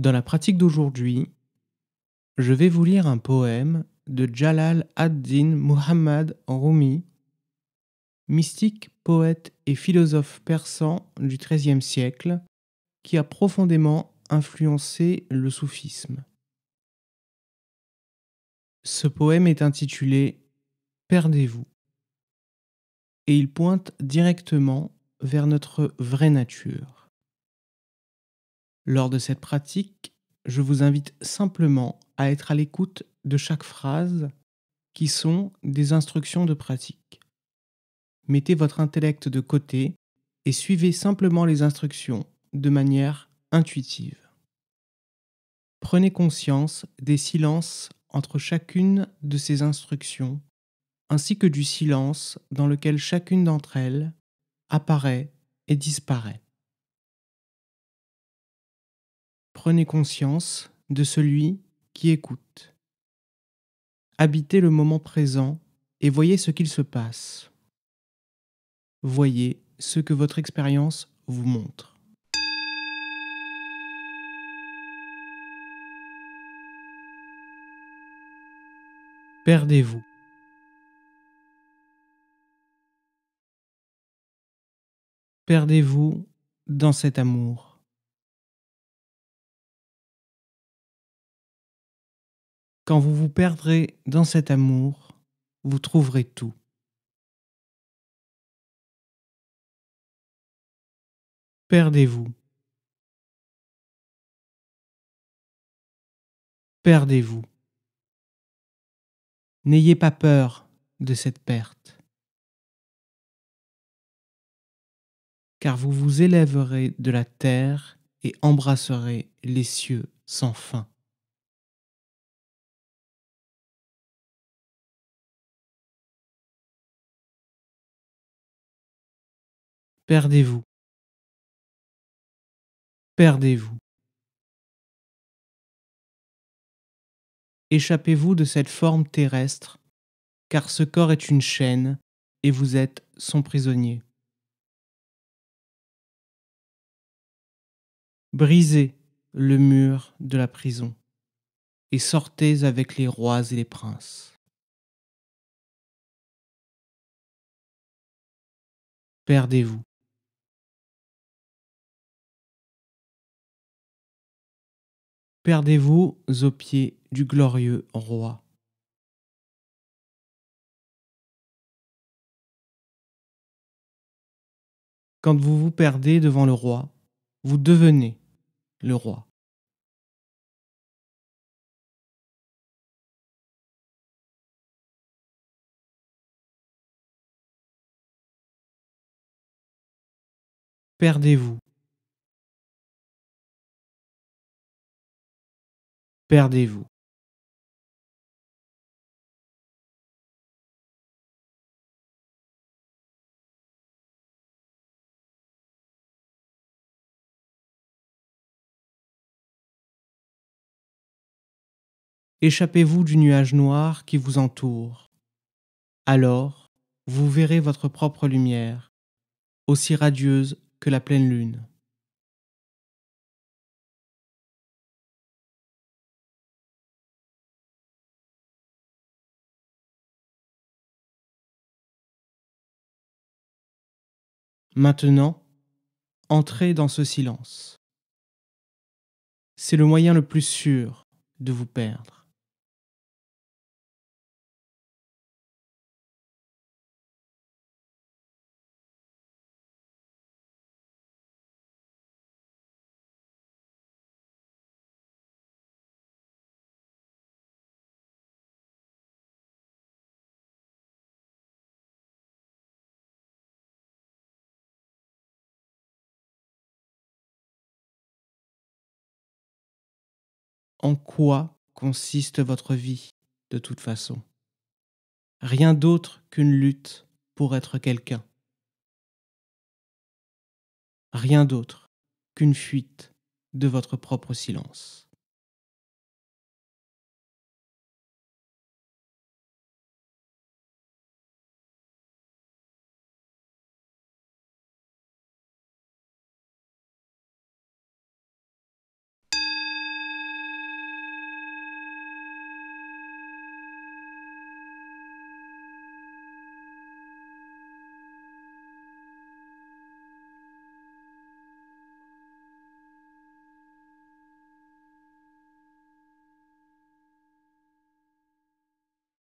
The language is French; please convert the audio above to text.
Dans la pratique d'aujourd'hui, je vais vous lire un poème de Jalal ad-Din Muhammad Rumi, mystique, poète et philosophe persan du XIIIe siècle, qui a profondément influencé le soufisme. Ce poème est intitulé Perdez-vous et il pointe directement vers notre vraie nature. Lors de cette pratique, je vous invite simplement à être à l'écoute de chaque phrase qui sont des instructions de pratique. Mettez votre intellect de côté et suivez simplement les instructions de manière intuitive. Prenez conscience des silences entre chacune de ces instructions, ainsi que du silence dans lequel chacune d'entre elles apparaît et disparaît. Prenez conscience de celui qui écoute. Habitez le moment présent et voyez ce qu'il se passe. Voyez ce que votre expérience vous montre. Perdez-vous. Perdez-vous dans cet amour. Quand vous vous perdrez dans cet amour, vous trouverez tout. Perdez-vous. Perdez-vous. N'ayez pas peur de cette perte, car vous vous élèverez de la terre et embrasserez les cieux sans fin. Perdez-vous. Perdez-vous. Échappez-vous de cette forme terrestre, car ce corps est une chaîne et vous êtes son prisonnier. Brisez le mur de la prison et sortez avec les rois et les princes. Perdez-vous. Perdez-vous aux pieds du glorieux roi. Quand vous vous perdez devant le roi, vous devenez le roi. Perdez-vous perdez-vous échappez-vous du nuage noir qui vous entoure. Alors, vous verrez votre propre lumière, aussi radieuse que la pleine lune. Maintenant, entrez dans ce silence. C'est le moyen le plus sûr de vous perdre. en quoi consiste votre vie de toute façon. Rien d'autre qu'une lutte pour être quelqu'un. Rien d'autre qu'une fuite de votre propre silence.